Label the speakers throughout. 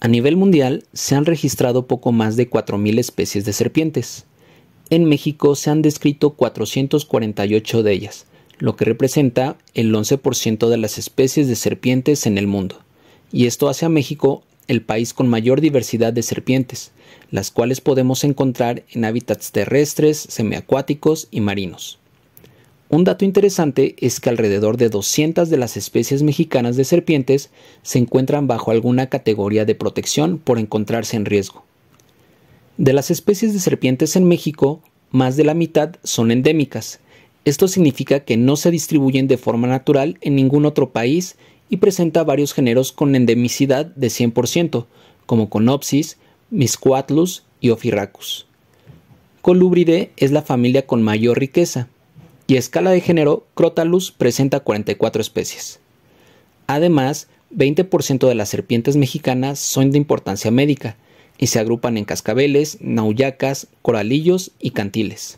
Speaker 1: A nivel mundial se han registrado poco más de 4.000 especies de serpientes. En México se han descrito 448 de ellas, lo que representa el 11% de las especies de serpientes en el mundo. Y esto hace a México el país con mayor diversidad de serpientes, las cuales podemos encontrar en hábitats terrestres, semiacuáticos y marinos. Un dato interesante es que alrededor de 200 de las especies mexicanas de serpientes se encuentran bajo alguna categoría de protección por encontrarse en riesgo. De las especies de serpientes en México, más de la mitad son endémicas. Esto significa que no se distribuyen de forma natural en ningún otro país y presenta varios géneros con endemicidad de 100%, como Conopsis, Miscuatlus y Ophiracus. Colubride es la familia con mayor riqueza, y a escala de género, Crotalus presenta 44 especies. Además, 20% de las serpientes mexicanas son de importancia médica y se agrupan en cascabeles, nauyacas, coralillos y cantiles.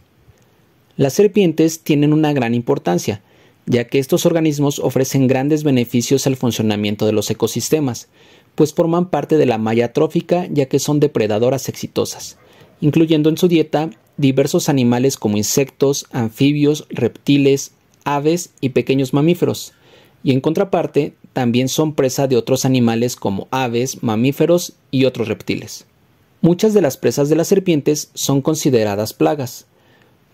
Speaker 1: Las serpientes tienen una gran importancia, ya que estos organismos ofrecen grandes beneficios al funcionamiento de los ecosistemas, pues forman parte de la malla trófica ya que son depredadoras exitosas incluyendo en su dieta diversos animales como insectos, anfibios, reptiles, aves y pequeños mamíferos, y en contraparte también son presa de otros animales como aves, mamíferos y otros reptiles. Muchas de las presas de las serpientes son consideradas plagas,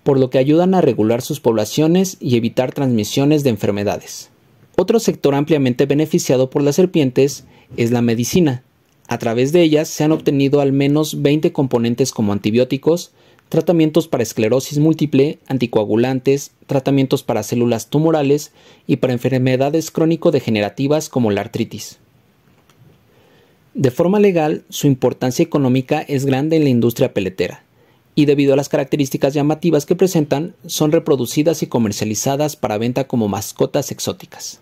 Speaker 1: por lo que ayudan a regular sus poblaciones y evitar transmisiones de enfermedades. Otro sector ampliamente beneficiado por las serpientes es la medicina, a través de ellas se han obtenido al menos 20 componentes como antibióticos, tratamientos para esclerosis múltiple, anticoagulantes, tratamientos para células tumorales y para enfermedades crónico-degenerativas como la artritis. De forma legal, su importancia económica es grande en la industria peletera, y debido a las características llamativas que presentan, son reproducidas y comercializadas para venta como mascotas exóticas.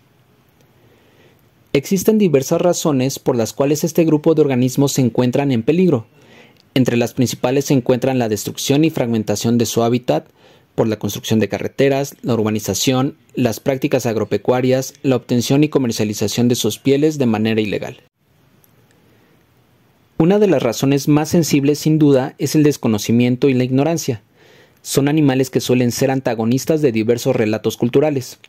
Speaker 1: Existen diversas razones por las cuales este grupo de organismos se encuentran en peligro. Entre las principales se encuentran la destrucción y fragmentación de su hábitat, por la construcción de carreteras, la urbanización, las prácticas agropecuarias, la obtención y comercialización de sus pieles de manera ilegal. Una de las razones más sensibles sin duda es el desconocimiento y la ignorancia. Son animales que suelen ser antagonistas de diversos relatos culturales.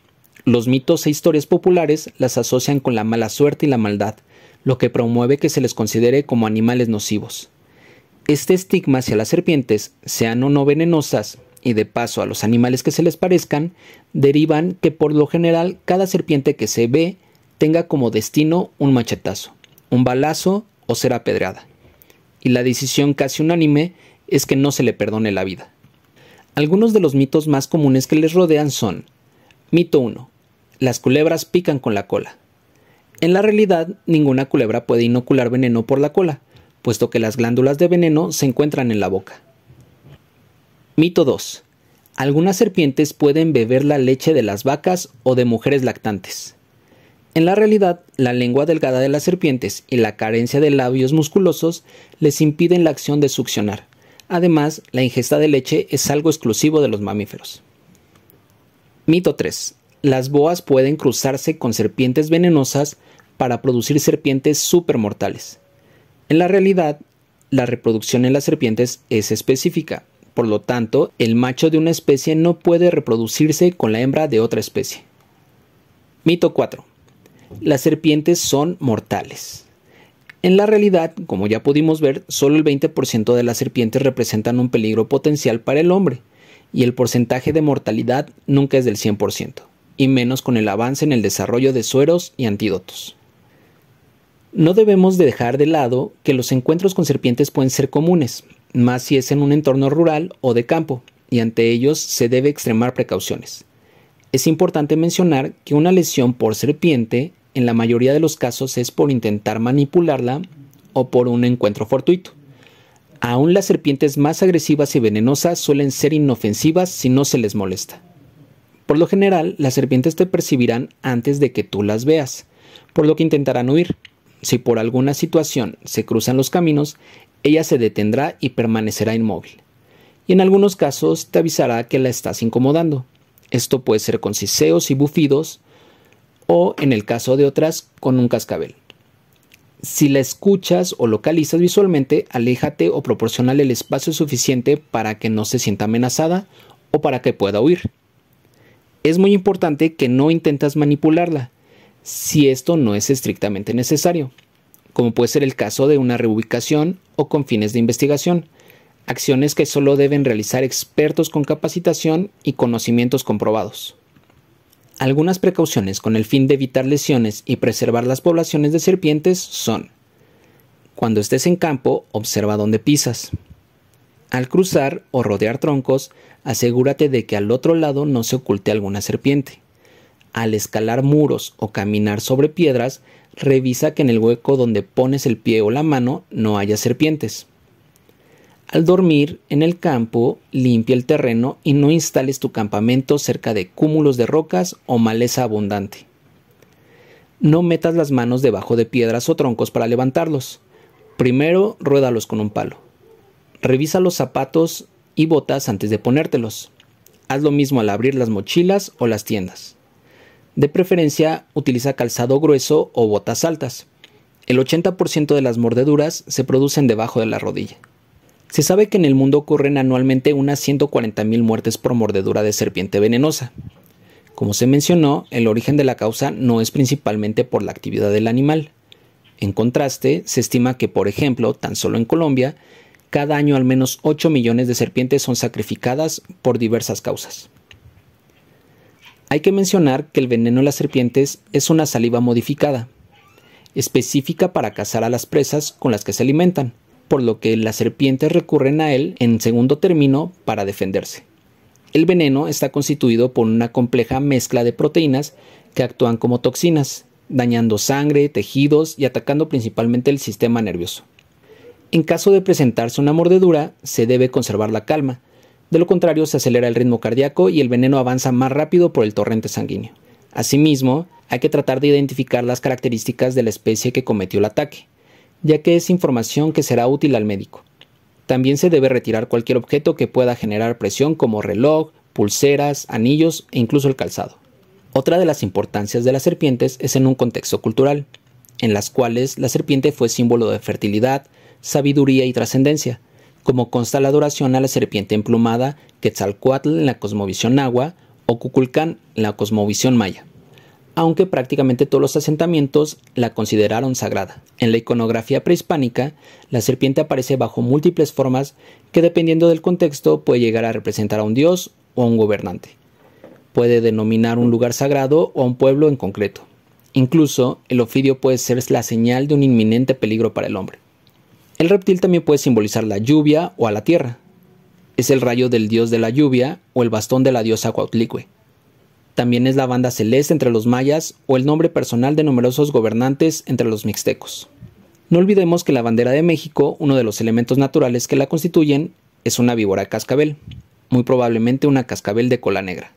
Speaker 1: Los mitos e historias populares las asocian con la mala suerte y la maldad, lo que promueve que se les considere como animales nocivos. Este estigma hacia las serpientes, sean o no venenosas, y de paso a los animales que se les parezcan, derivan que por lo general cada serpiente que se ve tenga como destino un machetazo, un balazo o ser apedreada. Y la decisión casi unánime es que no se le perdone la vida. Algunos de los mitos más comunes que les rodean son Mito 1. Las culebras pican con la cola. En la realidad, ninguna culebra puede inocular veneno por la cola, puesto que las glándulas de veneno se encuentran en la boca. Mito 2. Algunas serpientes pueden beber la leche de las vacas o de mujeres lactantes. En la realidad, la lengua delgada de las serpientes y la carencia de labios musculosos les impiden la acción de succionar. Además, la ingesta de leche es algo exclusivo de los mamíferos. Mito 3 las boas pueden cruzarse con serpientes venenosas para producir serpientes supermortales. En la realidad, la reproducción en las serpientes es específica, por lo tanto, el macho de una especie no puede reproducirse con la hembra de otra especie. Mito 4. Las serpientes son mortales. En la realidad, como ya pudimos ver, solo el 20% de las serpientes representan un peligro potencial para el hombre, y el porcentaje de mortalidad nunca es del 100% y menos con el avance en el desarrollo de sueros y antídotos. No debemos dejar de lado que los encuentros con serpientes pueden ser comunes, más si es en un entorno rural o de campo, y ante ellos se debe extremar precauciones. Es importante mencionar que una lesión por serpiente en la mayoría de los casos es por intentar manipularla o por un encuentro fortuito. Aún las serpientes más agresivas y venenosas suelen ser inofensivas si no se les molesta. Por lo general, las serpientes te percibirán antes de que tú las veas, por lo que intentarán huir. Si por alguna situación se cruzan los caminos, ella se detendrá y permanecerá inmóvil. Y en algunos casos te avisará que la estás incomodando. Esto puede ser con siseos y bufidos o, en el caso de otras, con un cascabel. Si la escuchas o localizas visualmente, aléjate o proporcionale el espacio suficiente para que no se sienta amenazada o para que pueda huir es muy importante que no intentas manipularla, si esto no es estrictamente necesario, como puede ser el caso de una reubicación o con fines de investigación, acciones que solo deben realizar expertos con capacitación y conocimientos comprobados. Algunas precauciones con el fin de evitar lesiones y preservar las poblaciones de serpientes son cuando estés en campo, observa dónde pisas. Al cruzar o rodear troncos, asegúrate de que al otro lado no se oculte alguna serpiente. Al escalar muros o caminar sobre piedras, revisa que en el hueco donde pones el pie o la mano no haya serpientes. Al dormir en el campo, limpia el terreno y no instales tu campamento cerca de cúmulos de rocas o maleza abundante. No metas las manos debajo de piedras o troncos para levantarlos. Primero, ruédalos con un palo. Revisa los zapatos y botas antes de ponértelos. Haz lo mismo al abrir las mochilas o las tiendas. De preferencia, utiliza calzado grueso o botas altas. El 80% de las mordeduras se producen debajo de la rodilla. Se sabe que en el mundo ocurren anualmente unas 140.000 muertes por mordedura de serpiente venenosa. Como se mencionó, el origen de la causa no es principalmente por la actividad del animal. En contraste, se estima que, por ejemplo, tan solo en Colombia, cada año al menos 8 millones de serpientes son sacrificadas por diversas causas. Hay que mencionar que el veneno de las serpientes es una saliva modificada, específica para cazar a las presas con las que se alimentan, por lo que las serpientes recurren a él en segundo término para defenderse. El veneno está constituido por una compleja mezcla de proteínas que actúan como toxinas, dañando sangre, tejidos y atacando principalmente el sistema nervioso. En caso de presentarse una mordedura, se debe conservar la calma. De lo contrario, se acelera el ritmo cardíaco y el veneno avanza más rápido por el torrente sanguíneo. Asimismo, hay que tratar de identificar las características de la especie que cometió el ataque, ya que es información que será útil al médico. También se debe retirar cualquier objeto que pueda generar presión como reloj, pulseras, anillos e incluso el calzado. Otra de las importancias de las serpientes es en un contexto cultural, en las cuales la serpiente fue símbolo de fertilidad, sabiduría y trascendencia, como consta la adoración a la serpiente emplumada, Quetzalcoatl en la cosmovisión náhuatl o Cuculcán en la cosmovisión maya, aunque prácticamente todos los asentamientos la consideraron sagrada. En la iconografía prehispánica, la serpiente aparece bajo múltiples formas que dependiendo del contexto puede llegar a representar a un dios o a un gobernante. Puede denominar un lugar sagrado o a un pueblo en concreto. Incluso el ofidio puede ser la señal de un inminente peligro para el hombre. El reptil también puede simbolizar la lluvia o a la tierra. Es el rayo del dios de la lluvia o el bastón de la diosa Cuautlicue. También es la banda celeste entre los mayas o el nombre personal de numerosos gobernantes entre los mixtecos. No olvidemos que la bandera de México, uno de los elementos naturales que la constituyen, es una víbora cascabel, muy probablemente una cascabel de cola negra.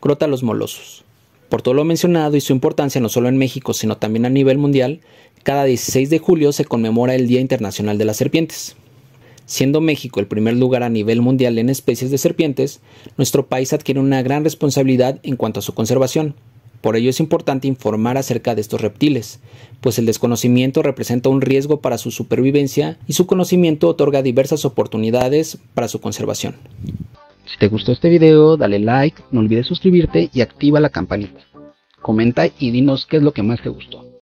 Speaker 1: Crota los molosos. Por todo lo mencionado y su importancia no solo en México, sino también a nivel mundial, cada 16 de julio se conmemora el Día Internacional de las Serpientes. Siendo México el primer lugar a nivel mundial en especies de serpientes, nuestro país adquiere una gran responsabilidad en cuanto a su conservación. Por ello es importante informar acerca de estos reptiles, pues el desconocimiento representa un riesgo para su supervivencia y su conocimiento otorga diversas oportunidades para su conservación. Si te gustó este video, dale like, no olvides suscribirte y activa la campanita. Comenta y dinos qué es lo que más te gustó.